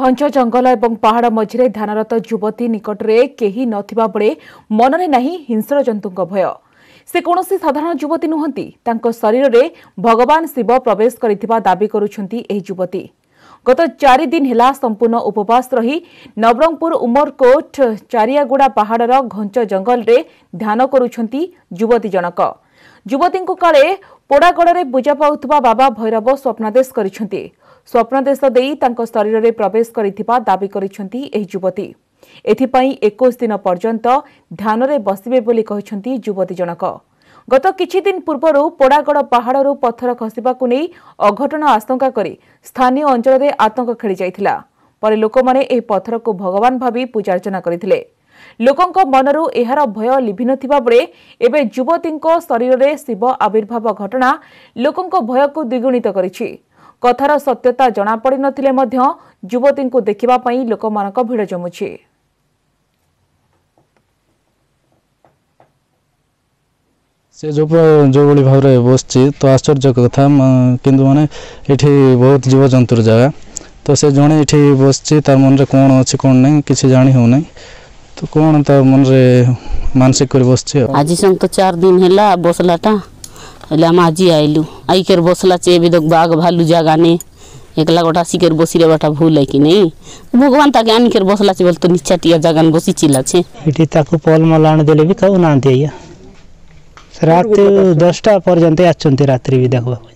ଘଞ୍ଚ ଜଙ୍ଗଲ ଏବଂ ପାହାଡ଼ ମଝିରେ ଧ୍ୟାନରତ ଯୁବତୀ ନିକଟରେ କେହି ନଥିବା ବେଳେ ମନରେ ନାହିଁ ହିଂସ୍ର ଜନ୍ତୁଙ୍କ ଭୟ ସେ କୌଣସି ସାଧାରଣ ଯୁବତୀ ନୁହନ୍ତି ତାଙ୍କ ଶରୀରରେ ଭଗବାନ ଶିବ ପ୍ରବେଶ କରିଥିବା ଦାବି କରୁଛନ୍ତି ଏହି ଯୁବତୀ ଗତ ଚାରିଦିନ ହେଲା ସମ୍ପୂର୍ଣ୍ଣ ଉପବାସ ରହି ନବରଙ୍ଗପୁର ଉମରକୋଟ ଚାରିଆଗୁଡ଼ା ପାହାଡ଼ର ଘଞ୍ଚ ଜଙ୍ଗଲରେ ଧ୍ୟାନ କରୁଛନ୍ତି ଯୁବତୀ ଜଣକ ଯୁବତୀଙ୍କୁ କାଳେ ପୋଡ଼ାଗଡ଼ରେ ପୂଜା ପାଉଥିବା ବାବା ଭୈରବ ସ୍ୱପ୍ନାଦେଶ କରିଛନ୍ତି ସ୍ୱପ୍ନାଦେଶ ଦେଇ ତାଙ୍କ ଶରୀରରେ ପ୍ରବେଶ କରିଥିବା ଦାବି କରିଛନ୍ତି ଏହି ଯୁବତୀ ଏଥିପାଇଁ ଏକୋଇଶ ଦିନ ପର୍ଯ୍ୟନ୍ତ ଧ୍ୟାନରେ ବସିବେ ବୋଲି କହିଛନ୍ତି ଯୁବତୀ ଜଣକ ଗତ କିଛି ଦିନ ପୂର୍ବରୁ ପୋଡ଼ାଗଡ଼ ପାହାଡ଼ରୁ ପଥର ଖସିବାକୁ ନେଇ ଅଘଟଣ ଆଶଙ୍କା କରି ସ୍ଥାନୀୟ ଅଞ୍ଚଳରେ ଆତଙ୍କ ଖେଳିଯାଇଥିଲା ପରେ ଲୋକମାନେ ଏହି ପଥରକୁ ଭଗବାନ ଭାବି ପୂଜାର୍ଚ୍ଚନା କରିଥିଲେ ଲୋକଙ୍କ ମନରୁ ଏହାର ଭୟ ଲିଭିନଥିବା ବେଳେ ଏବେ ଯୁବତୀଙ୍କ ଶରୀରରେ ଶିବ ଆବିର୍ଭାବ ଘଟଣା ଲୋକଙ୍କ ଭୟକୁ ଦ୍ୱିଗୁଣିତ କରିଛି କଥାର ସତ୍ୟତା ଜଣାପଡ଼ିନଥିଲେ ମଧ୍ୟ ଯୁବତୀଙ୍କୁ ଦେଖିବା ପାଇଁ ଲୋକମାନଙ୍କ ଭିଡ଼ ଜମୁଛି ସେ ଯେଉଁ ଯେଉଁଭଳି ଭାବରେ ବସିଛି ତ ଆଶ୍ଚର୍ଯ୍ୟ କଥା କିନ୍ତୁ ମାନେ ଏଠି ବହୁତ ଜୀବଜନ୍ତୁର ଜାଗା ତ ସେ ଜଣେ ଏଠି ବସିଛି ତା ମନରେ କ'ଣ ଅଛି କ'ଣ ନାହିଁ କିଛି ଜାଣି ହେଉନାହିଁ ତ କ'ଣ ତା ମନରେ ମାନସିକ କରି ବସିଛି ଆଜି ସଙ୍ଗ ତ ଚାରି ଦିନ ହେଲା ବସିଲାଟା আমি আজি আইলু আইকের বসলা চেয়ে বিদক বাঘ ভালু জাগা জাগানে একলা গোটা শিকের বসি রে বাটা ভুল হয় কি নেই ভগবান তাকে আনিকের বসলা চে বলতো টিয়া জাগান বসি চিলাছে এটি তাকে পল আনে দেলে বি কেউ না দিয়ে রাত দশটা পর্যন্ত আসছেন রাত্রি বি দেখবা